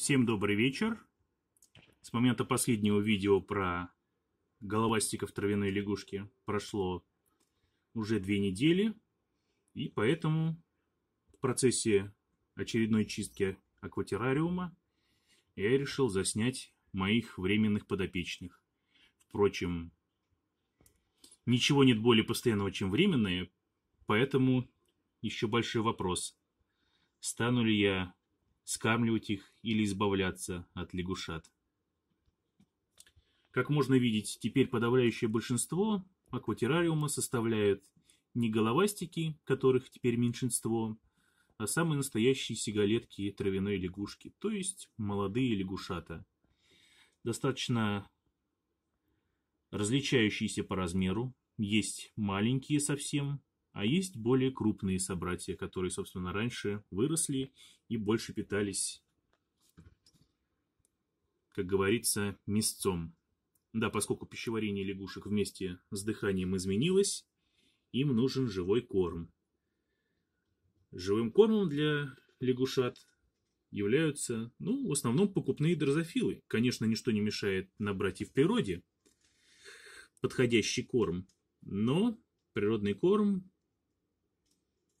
Всем добрый вечер. С момента последнего видео про головастиков травяной лягушки прошло уже две недели, и поэтому в процессе очередной чистки акватеррариума я решил заснять моих временных подопечных. Впрочем, ничего нет более постоянного, чем временные, поэтому еще большой вопрос, стану ли я скармливать их или избавляться от лягушат. Как можно видеть, теперь подавляющее большинство акватерариума составляют не головастики, которых теперь меньшинство, а самые настоящие сигалетки и травяной лягушки, то есть молодые лягушата. Достаточно различающиеся по размеру, есть маленькие совсем, а есть более крупные собратья, которые, собственно, раньше выросли и больше питались, как говорится, мясцом. Да, поскольку пищеварение лягушек вместе с дыханием изменилось, им нужен живой корм. Живым кормом для лягушат являются, ну, в основном покупные дрозофилы. Конечно, ничто не мешает набрать и в природе подходящий корм, но природный корм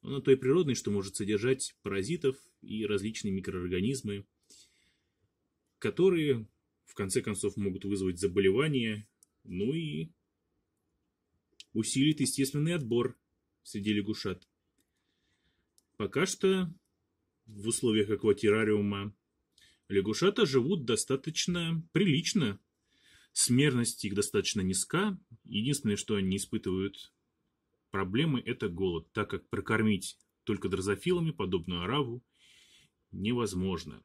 он ну, Она той природной, что может содержать паразитов и различные микроорганизмы, которые, в конце концов, могут вызвать заболевания, ну и усилит естественный отбор среди лягушат. Пока что в условиях акватерариума лягушата живут достаточно прилично. Смертность их достаточно низка. Единственное, что они испытывают Проблемой это голод, так как прокормить только дрозофилами подобную ораву невозможно.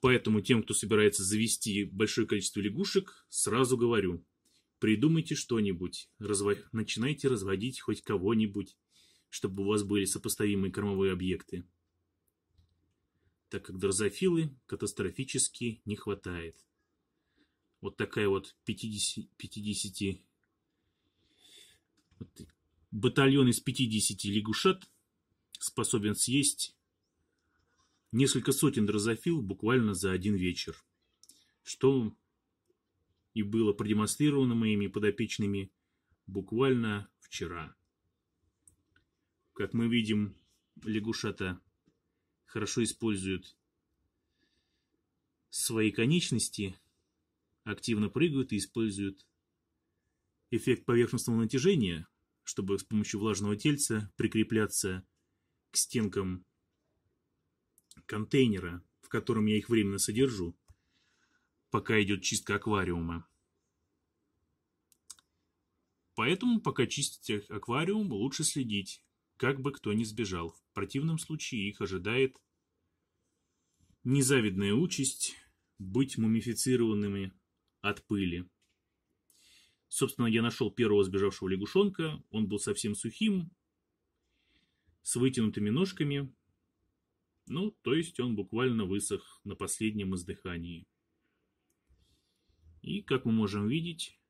Поэтому тем, кто собирается завести большое количество лягушек, сразу говорю, придумайте что-нибудь, разво... начинайте разводить хоть кого-нибудь, чтобы у вас были сопоставимые кормовые объекты, так как дрозофилы катастрофически не хватает. Вот такая вот 50, 50 батальон из 50 лягушат способен съесть несколько сотен дрозофил буквально за один вечер, что и было продемонстрировано моими подопечными буквально вчера. Как мы видим, лягушата хорошо используют свои конечности, активно прыгают и используют эффект поверхностного натяжения, чтобы с помощью влажного тельца прикрепляться к стенкам контейнера, в котором я их временно содержу, пока идет чистка аквариума. Поэтому, пока чистите аквариум, лучше следить, как бы кто ни сбежал. В противном случае их ожидает незавидная участь быть мумифицированными от пыли. Собственно, я нашел первого сбежавшего лягушонка. Он был совсем сухим, с вытянутыми ножками. Ну, то есть он буквально высох на последнем издыхании. И, как мы можем видеть,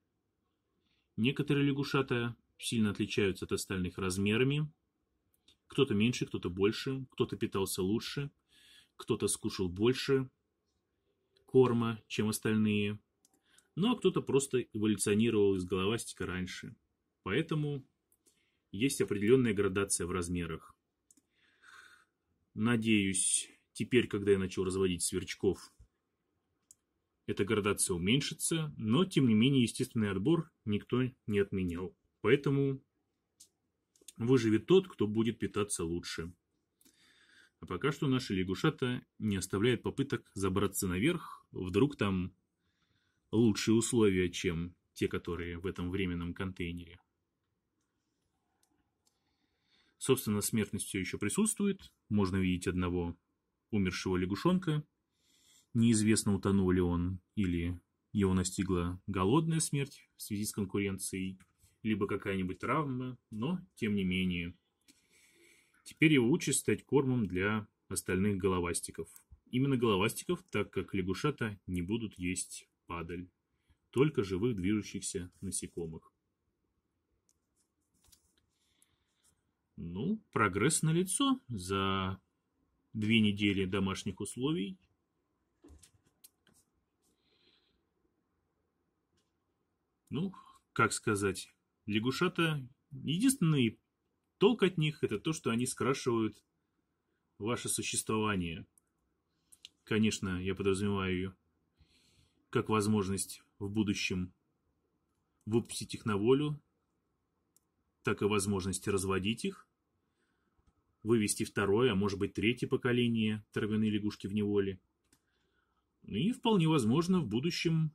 некоторые лягушата сильно отличаются от остальных размерами. Кто-то меньше, кто-то больше, кто-то питался лучше, кто-то скушал больше корма, чем остальные – ну а кто-то просто эволюционировал из головастика раньше. Поэтому есть определенная градация в размерах. Надеюсь, теперь, когда я начал разводить сверчков, эта градация уменьшится, но, тем не менее, естественный отбор никто не отменял. Поэтому выживет тот, кто будет питаться лучше. А пока что наши лягушата не оставляют попыток забраться наверх, вдруг там лучшие условия, чем те, которые в этом временном контейнере. Собственно, смертность все еще присутствует. Можно видеть одного умершего лягушонка. Неизвестно, утонул ли он или его настигла голодная смерть в связи с конкуренцией, либо какая-нибудь травма, но тем не менее. Теперь его участь стать кормом для остальных головастиков. Именно головастиков, так как лягушата не будут есть падаль, только живых движущихся насекомых. Ну, прогресс налицо за две недели домашних условий. Ну, как сказать, лягушата, единственный толк от них это то, что они скрашивают ваше существование. Конечно, я подразумеваю как возможность в будущем выпустить их на волю, так и возможность разводить их, вывести второе, а может быть третье поколение травяные лягушки в неволе. И вполне возможно в будущем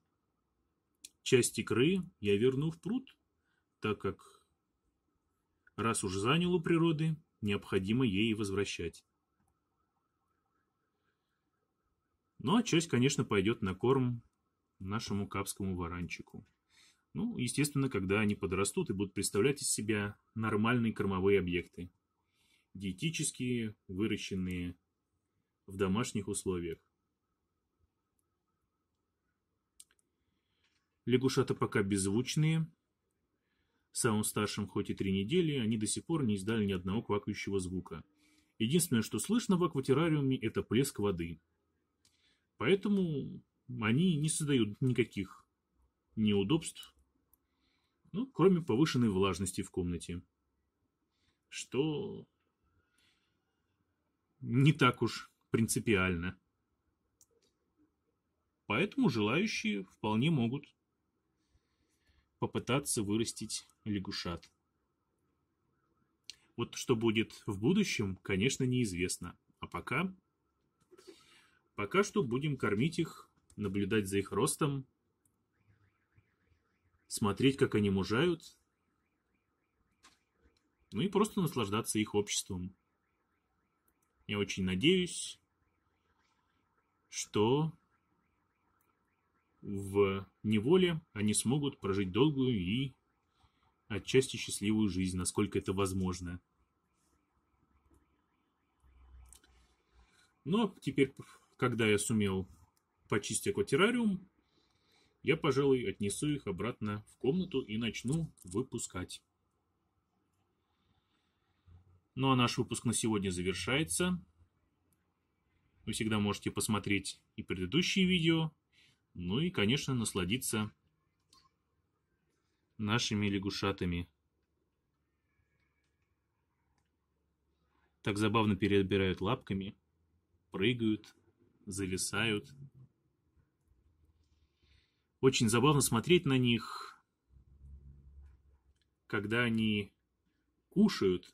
часть икры я верну в пруд, так как раз уж занял у природы, необходимо ей возвращать. Ну а часть, конечно, пойдет на корм нашему капскому варанчику. Ну, естественно, когда они подрастут и будут представлять из себя нормальные кормовые объекты. Диетические, выращенные в домашних условиях. Лягушата пока беззвучные. Самым старшим хоть и три недели, они до сих пор не издали ни одного квакающего звука. Единственное, что слышно в акватерариуме, это плеск воды. Поэтому они не создают никаких неудобств, ну, кроме повышенной влажности в комнате, что не так уж принципиально. Поэтому желающие вполне могут попытаться вырастить лягушат. Вот что будет в будущем, конечно, неизвестно. А пока, пока что будем кормить их наблюдать за их ростом, смотреть, как они мужают, ну и просто наслаждаться их обществом. Я очень надеюсь, что в неволе они смогут прожить долгую и отчасти счастливую жизнь, насколько это возможно. Но ну, а теперь, когда я сумел Почистив акватеррариум, я, пожалуй, отнесу их обратно в комнату и начну выпускать. Ну а наш выпуск на сегодня завершается. Вы всегда можете посмотреть и предыдущие видео, ну и, конечно, насладиться нашими лягушатами. Так забавно перебирают лапками, прыгают, зависают – очень забавно смотреть на них, когда они кушают.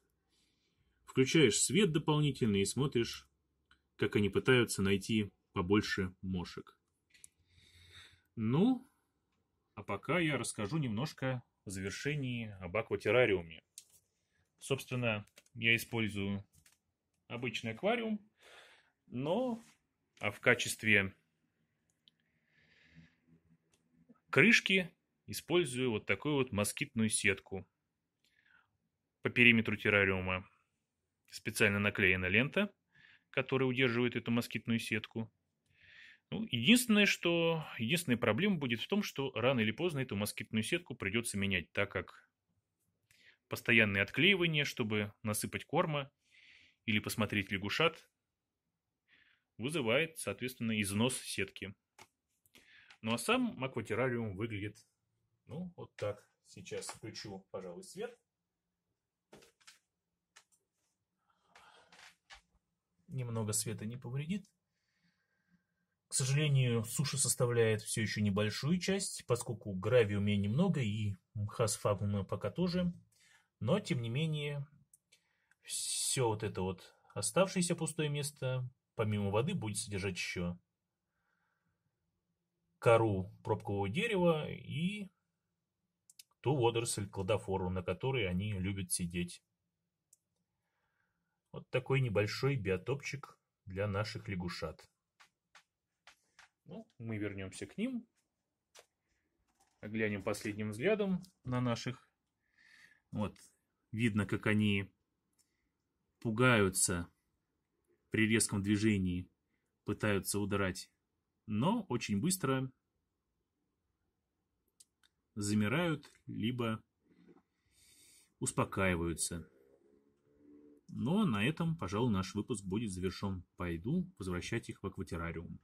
Включаешь свет дополнительный и смотришь, как они пытаются найти побольше мошек. Ну, а пока я расскажу немножко в завершении об акватеррариуме. Собственно, я использую обычный аквариум, но а в качестве крышки использую вот такую вот москитную сетку по периметру террариума. Специально наклеена лента, которая удерживает эту москитную сетку. Ну, единственное, что... Единственная проблема будет в том, что рано или поздно эту москитную сетку придется менять, так как постоянные отклеивания, чтобы насыпать корма или посмотреть лягушат, вызывает, соответственно, износ сетки. Ну а сам акватеррариум выглядит, ну, вот так. Сейчас включу, пожалуй, свет. Немного света не повредит. К сожалению, суши составляет все еще небольшую часть, поскольку гравий у меня немного и мха с пока тоже. Но, тем не менее, все вот это вот оставшееся пустое место, помимо воды, будет содержать еще кору пробкового дерева и ту водоросль кладофору, на которой они любят сидеть. Вот такой небольшой биотопчик для наших лягушат. Ну, мы вернемся к ним. Глянем последним взглядом на наших. Вот, видно, как они пугаются при резком движении, пытаются удрать но очень быстро замирают, либо успокаиваются. Но на этом, пожалуй, наш выпуск будет завершен. Пойду возвращать их в акватерариум.